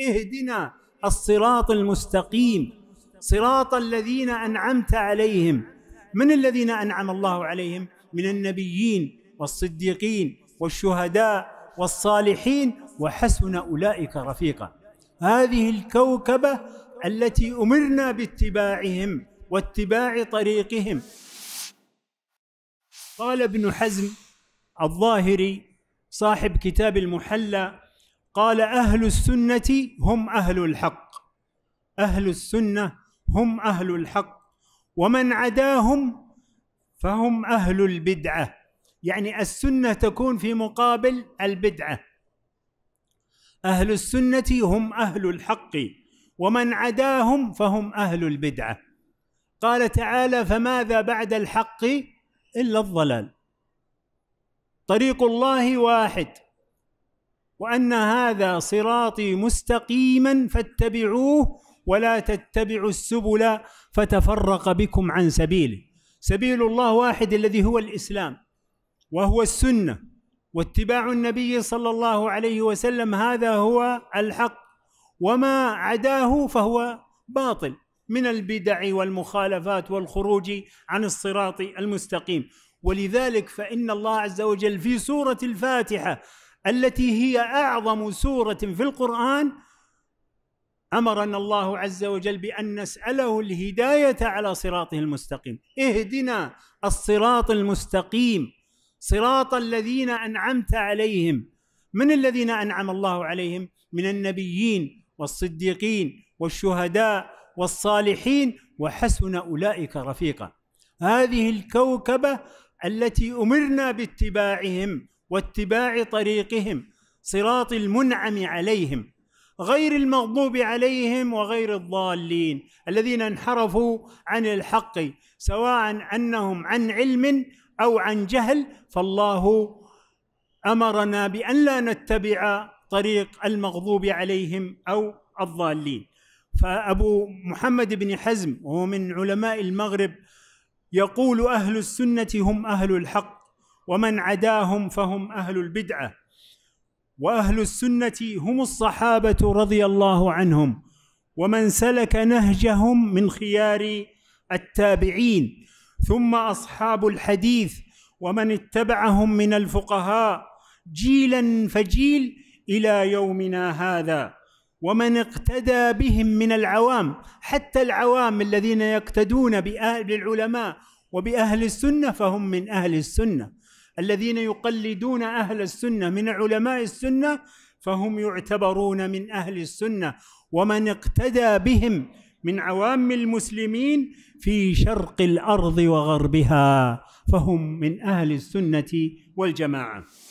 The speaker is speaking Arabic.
اهدنا الصراط المستقيم صراط الذين انعمت عليهم من الذين انعم الله عليهم من النبيين والصديقين والشهداء والصالحين وحسن اولئك رفيقا هذه الكوكبه التي امرنا باتباعهم واتباع طريقهم قال ابن حزم الظاهري صاحب كتاب المحلى قال أهل السنة هم أهل الحق أهل السنة هم أهل الحق ومن عداهم فهم أهل البدعة يعني السنة تكون في مقابل البدعة أهل السنة هم أهل الحق ومن عداهم فهم أهل البدعة قال تعالى فماذا بعد الحق إلا الضلال طريق الله واحد وان هذا صراطي مستقيما فاتبعوه ولا تتبعوا السبل فتفرق بكم عن سبيله سبيل الله واحد الذي هو الاسلام وهو السنه واتباع النبي صلى الله عليه وسلم هذا هو الحق وما عداه فهو باطل من البدع والمخالفات والخروج عن الصراط المستقيم ولذلك فان الله عز وجل في سوره الفاتحه التي هي اعظم سوره في القران امرنا الله عز وجل بان نساله الهدايه على صراطه المستقيم اهدنا الصراط المستقيم صراط الذين انعمت عليهم من الذين انعم الله عليهم من النبيين والصديقين والشهداء والصالحين وحسن اولئك رفيقا هذه الكوكبه التي امرنا باتباعهم واتباع طريقهم صراط المنعم عليهم غير المغضوب عليهم وغير الضالين الذين انحرفوا عن الحق سواء انهم عن علم او عن جهل فالله امرنا بان لا نتبع طريق المغضوب عليهم او الضالين فابو محمد بن حزم وهو من علماء المغرب يقول اهل السنه هم اهل الحق ومن عداهم فهم اهل البدعه واهل السنه هم الصحابه رضي الله عنهم ومن سلك نهجهم من خيار التابعين ثم اصحاب الحديث ومن اتبعهم من الفقهاء جيلا فجيل الى يومنا هذا ومن اقتدى بهم من العوام حتى العوام الذين يقتدون بأهل العلماء وباهل السنه فهم من اهل السنه الذين يقلدون اهل السنه من علماء السنه فهم يعتبرون من اهل السنه ومن اقتدى بهم من عوام المسلمين في شرق الارض وغربها فهم من اهل السنه والجماعه